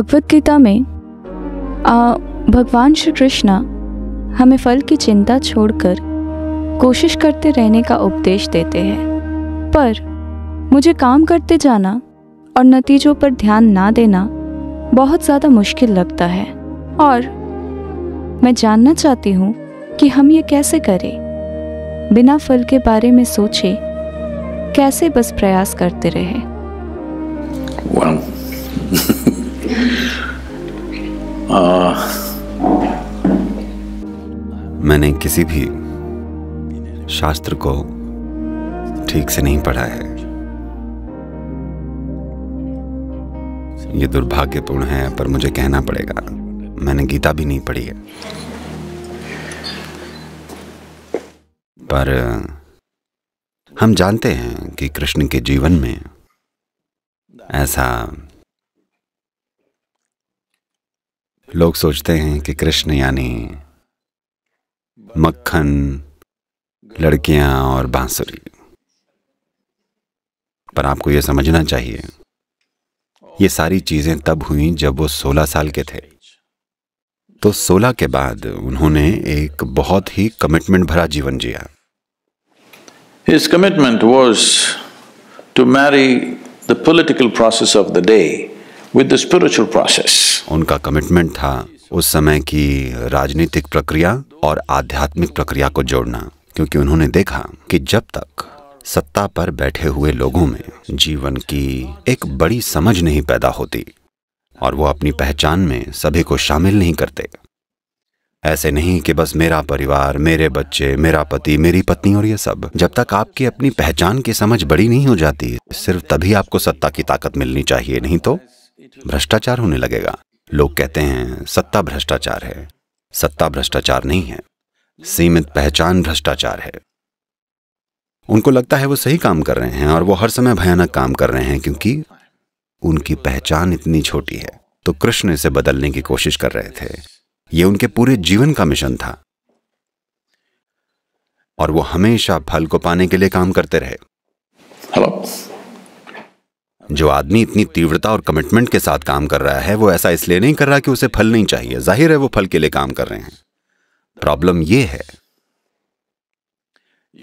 भगवत गीता में आ, भगवान श्री कृष्ण हमें फल की चिंता छोड़कर कोशिश करते रहने का उपदेश देते हैं पर मुझे काम करते जाना और नतीजों पर ध्यान ना देना बहुत ज़्यादा मुश्किल लगता है और मैं जानना चाहती हूँ कि हम ये कैसे करें बिना फल के बारे में सोचे कैसे बस प्रयास करते रहे मैंने किसी भी शास्त्र को ठीक से नहीं पढ़ा है ये दुर्भाग्यपूर्ण है पर मुझे कहना पड़ेगा मैंने गीता भी नहीं पढ़ी है पर हम जानते हैं कि कृष्ण के जीवन में ऐसा लोग सोचते हैं कि कृष्ण यानी मक्खन लड़कियां और बांसुरी पर आपको यह समझना चाहिए ये सारी चीजें तब हुई जब वो 16 साल के थे तो 16 के बाद उन्होंने एक बहुत ही कमिटमेंट भरा जीवन जिया His commitment was to marry the political process of the day with the spiritual process उनका कमिटमेंट था उस समय की राजनीतिक प्रक्रिया और आध्यात्मिक प्रक्रिया को जोड़ना क्योंकि उन्होंने देखा कि जब तक सत्ता पर बैठे हुए लोगों में जीवन की एक बड़ी समझ नहीं पैदा होती और वो अपनी पहचान में सभी को शामिल नहीं करते ऐसे नहीं कि बस मेरा परिवार मेरे बच्चे मेरा पति मेरी पत्नी और ये सब जब तक आपकी अपनी पहचान की समझ बड़ी नहीं हो जाती सिर्फ तभी आपको सत्ता की ताकत मिलनी चाहिए नहीं तो भ्रष्टाचार होने लगेगा लोग कहते हैं सत्ता भ्रष्टाचार है सत्ता भ्रष्टाचार नहीं है सीमित पहचान भ्रष्टाचार है उनको लगता है वो सही काम कर रहे हैं और वो हर समय भयानक काम कर रहे हैं क्योंकि उनकी पहचान इतनी छोटी है तो कृष्ण इसे बदलने की कोशिश कर रहे थे ये उनके पूरे जीवन का मिशन था और वो हमेशा फल को पाने के लिए काम करते रहे हेलो जो आदमी इतनी तीव्रता और कमिटमेंट के साथ काम कर रहा है वो ऐसा इसलिए नहीं कर रहा कि उसे फल नहीं चाहिए जाहिर है वो फल के लिए काम कर रहे हैं प्रॉब्लम ये है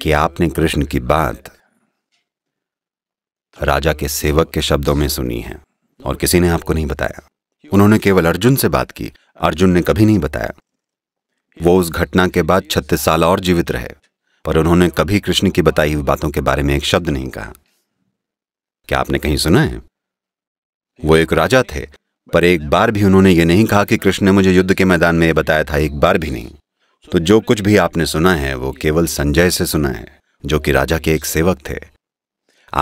कि आपने कृष्ण की बात राजा के सेवक के शब्दों में सुनी है और किसी ने आपको नहीं बताया उन्होंने केवल अर्जुन से बात की अर्जुन ने कभी नहीं बताया वो उस घटना के बाद छत्तीस साल और जीवित रहे पर उन्होंने कभी कृष्ण की बताई हुई बातों के बारे में एक शब्द नहीं कहा क्या आपने कहीं सुना है वो एक राजा थे पर एक बार भी उन्होंने ये नहीं कहा कि कृष्ण ने मुझे युद्ध के मैदान में यह बताया था एक बार भी नहीं तो जो कुछ भी आपने सुना है वो केवल संजय से सुना है जो कि राजा के एक सेवक थे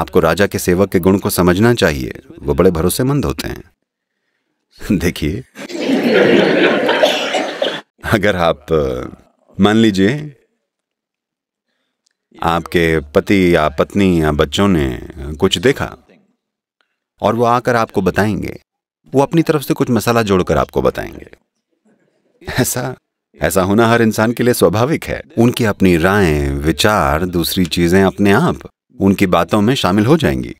आपको राजा के सेवक के गुण को समझना चाहिए वो बड़े भरोसेमंद होते हैं देखिए अगर आप मान लीजिए आपके पति या पत्नी या बच्चों ने कुछ देखा और वो आकर आपको बताएंगे वो अपनी तरफ से कुछ मसाला जोड़कर आपको बताएंगे ऐसा ऐसा होना हर इंसान के लिए स्वाभाविक है उनकी अपनी राय विचार दूसरी चीजें अपने आप उनकी बातों में शामिल हो जाएंगी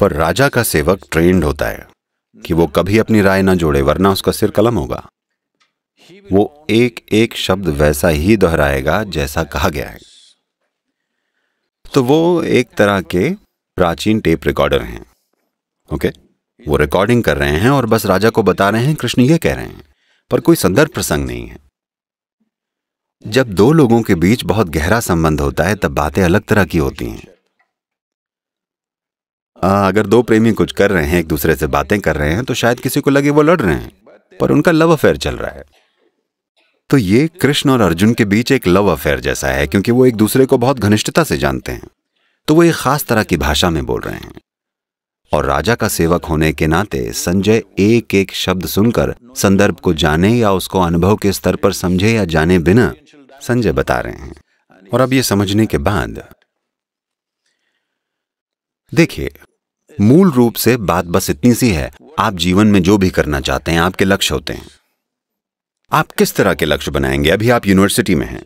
पर राजा का सेवक ट्रेंड होता है कि वो कभी अपनी राय ना जोड़े वरना उसका सिर कलम होगा वो एक एक शब्द वैसा ही दोहराएगा जैसा कहा गया है तो वो एक तरह के प्राचीन टेप रिकॉर्डर हैं ओके वो रिकॉर्डिंग कर रहे हैं और बस राजा को बता रहे हैं कृष्ण ये कह रहे हैं पर कोई संदर्भ प्रसंग नहीं है जब दो लोगों के बीच बहुत गहरा संबंध होता है तब बातें अलग तरह की होती हैं आ, अगर दो प्रेमी कुछ कर रहे हैं एक दूसरे से बातें कर रहे हैं तो शायद किसी को लगे वो लड़ रहे हैं पर उनका लव अफेयर चल रहा है तो ये कृष्ण और अर्जुन के बीच एक लव अफेयर जैसा है क्योंकि वो एक दूसरे को बहुत घनिष्ठता से जानते हैं तो वो एक खास तरह की भाषा में बोल रहे हैं और राजा का सेवक होने के नाते संजय एक एक शब्द सुनकर संदर्भ को जाने या उसको अनुभव के स्तर पर समझे या जाने बिना संजय बता रहे हैं और अब यह समझने के बाद देखिए मूल रूप से बात बस इतनी सी है आप जीवन में जो भी करना चाहते हैं आपके लक्ष्य होते हैं आप किस तरह के लक्ष्य बनाएंगे अभी आप यूनिवर्सिटी में हैं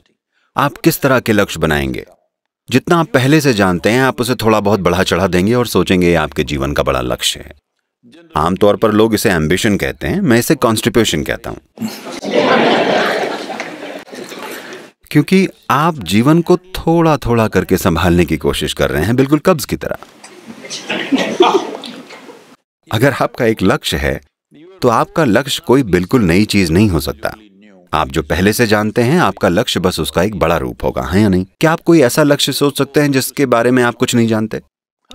आप किस तरह के लक्ष्य बनाएंगे जितना आप पहले से जानते हैं आप उसे थोड़ा बहुत बढ़ा चढ़ा देंगे और सोचेंगे ये आपके जीवन का बड़ा लक्ष्य है आमतौर पर लोग इसे एम्बिशन कहते हैं मैं इसे कॉन्स्टिट्यूशन कहता हूं क्योंकि आप जीवन को थोड़ा थोड़ा करके संभालने की कोशिश कर रहे हैं बिल्कुल कब्ज की तरह अगर आपका एक लक्ष्य है तो आपका लक्ष्य कोई बिल्कुल नई चीज नहीं हो सकता आप जो पहले से जानते हैं आपका लक्ष्य बस उसका एक बड़ा रूप होगा है या नहीं क्या आप कोई ऐसा लक्ष्य सोच सकते हैं जिसके बारे में आप कुछ नहीं जानते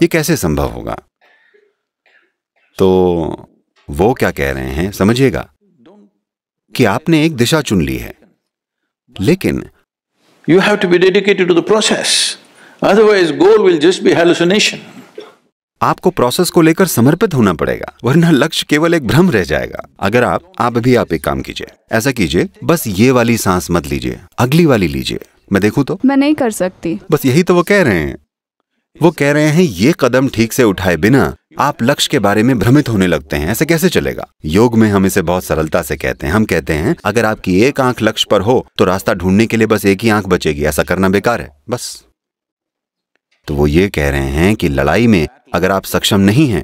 ये कैसे संभव होगा तो वो क्या कह रहे हैं समझिएगा कि आपने एक दिशा चुन ली है लेकिन you have to be dedicated to the process otherwise goal will just be hallucination आपको प्रोसेस को लेकर समर्पित होना पड़ेगा वरना लक्ष्य केवल एक भ्रम रह जाएगा अगर आप आप भी आप एक काम कीजिए ऐसा कीजिए बस ये वाली सांस मत लीजिए अगली वाली लीजिए मैं देखूँ तो मैं नहीं कर सकती बस यही तो वो कह रहे हैं वो कह रहे हैं ये कदम ठीक से उठाए बिना आप लक्ष्य के बारे में भ्रमित होने लगते हैं ऐसे कैसे चलेगा योग में हम इसे बहुत सरलता से कहते हैं हम कहते हैं अगर आपकी एक आंख लक्ष्य पर हो तो रास्ता ढूंढने के लिए बस एक ही आंख बचेगी ऐसा करना बेकार है बस तो वो ये कह रहे हैं कि लड़ाई में अगर आप सक्षम नहीं हैं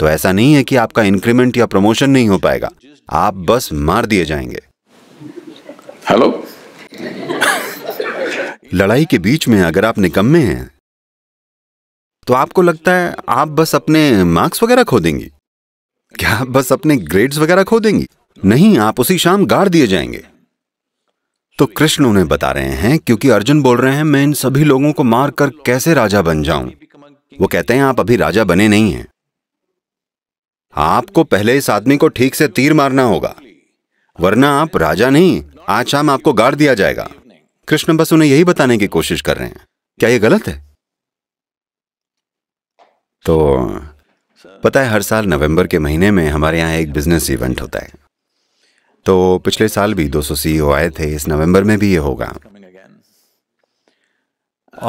तो ऐसा नहीं है कि आपका इंक्रीमेंट या प्रमोशन नहीं हो पाएगा आप बस मार दिए जाएंगे हेलो लड़ाई के बीच में अगर आप निकम्मे हैं तो आपको लगता है आप बस अपने मार्क्स वगैरह खो देंगी क्या आप बस अपने ग्रेड्स वगैरह खो देंगी नहीं आप उसी शाम गाड़ दिए जाएंगे तो कृष्ण उन्हें बता रहे हैं क्योंकि अर्जुन बोल रहे हैं मैं इन सभी लोगों को मारकर कैसे राजा बन जाऊं वो कहते हैं आप अभी राजा बने नहीं हैं आपको पहले इस आदमी को ठीक से तीर मारना होगा वरना आप राजा नहीं आज शाम आपको गाड़ दिया जाएगा कृष्ण बस उन्हें यही बताने की कोशिश कर रहे हैं क्या यह गलत है तो पता है हर साल नवंबर के महीने में हमारे यहाँ एक बिजनेस इवेंट होता है तो पिछले साल भी 200 सीईओ आए थे इस नवंबर में भी ये होगा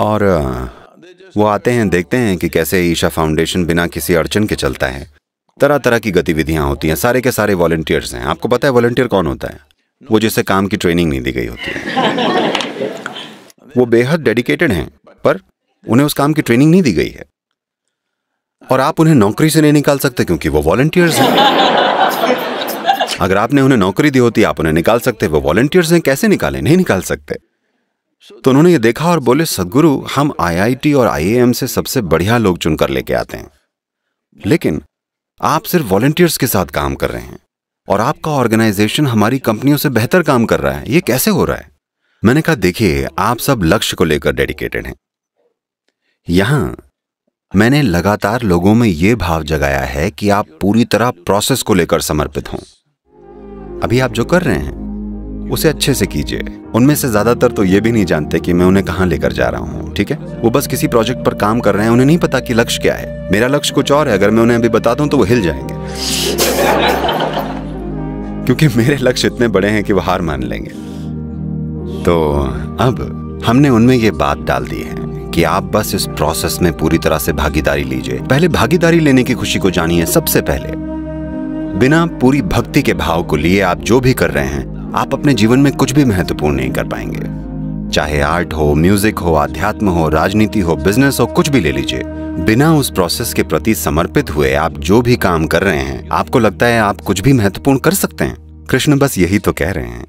और वो आते हैं देखते हैं कि कैसे ईशा फाउंडेशन बिना किसी अड़चन के चलता है तरह तरह की गतिविधियां होती हैं सारे के सारे वॉल्टियर्स हैं आपको पता है वॉलंटियर कौन होता है वो जिसे काम की ट्रेनिंग नहीं दी गई होती है वो बेहद डेडिकेटेड हैं पर उन्हें उस काम की ट्रेनिंग नहीं दी गई है और आप उन्हें नौकरी से नहीं निकाल सकते क्योंकि वो वॉलंटियर्स हैं अगर आपने उन्हें नौकरी दी होती आप उन्हें निकाल सकते वो वॉलंटियर्स हैं कैसे निकाले नहीं निकाल सकते तो उन्होंने ये देखा और बोले सदगुरु हम आईआईटी और आईएएम से सबसे बढ़िया लोग चुनकर लेके आते हैं लेकिन आप सिर्फ वॉलेंटियर्स के साथ काम कर रहे हैं और आपका ऑर्गेनाइजेशन हमारी कंपनियों से बेहतर काम कर रहा है ये कैसे हो रहा है मैंने कहा देखिए आप सब लक्ष्य को लेकर डेडिकेटेड हैं यहां मैंने लगातार लोगों में यह भाव जगाया है कि आप पूरी तरह प्रोसेस को लेकर समर्पित हों अभी आप जो कर रहे हैं उसे अच्छे से कीजिए उनमें से ज्यादातर तो ये भी नहीं जानते कि मैं उन्हें कहाँ लेकर जा रहा हूँ ठीक है वो बस किसी प्रोजेक्ट पर काम कर रहे हैं उन्हें नहीं पता कि लक्ष्य क्या है मेरा लक्ष्य कुछ और है अगर मैं उन्हें अभी बता दूं तो वो हिल जाएंगे क्योंकि मेरे लक्ष्य इतने बड़े हैं कि वो हार मान लेंगे तो अब हमने उनमें ये बात डाल दी है कि आप बस इस प्रोसेस में पूरी तरह से भागीदारी लीजिए पहले भागीदारी लेने की खुशी को जानिए सबसे पहले बिना पूरी भक्ति के भाव को लिए आप जो भी कर रहे हैं आप अपने जीवन में कुछ भी महत्वपूर्ण नहीं कर पाएंगे चाहे आर्ट हो म्यूजिक हो अध्यात्म हो राजनीति हो बिजनेस हो कुछ भी ले लीजिए बिना उस प्रोसेस के प्रति समर्पित हुए आप जो भी काम कर रहे हैं आपको लगता है आप कुछ भी महत्वपूर्ण कर सकते हैं कृष्ण बस यही तो कह रहे हैं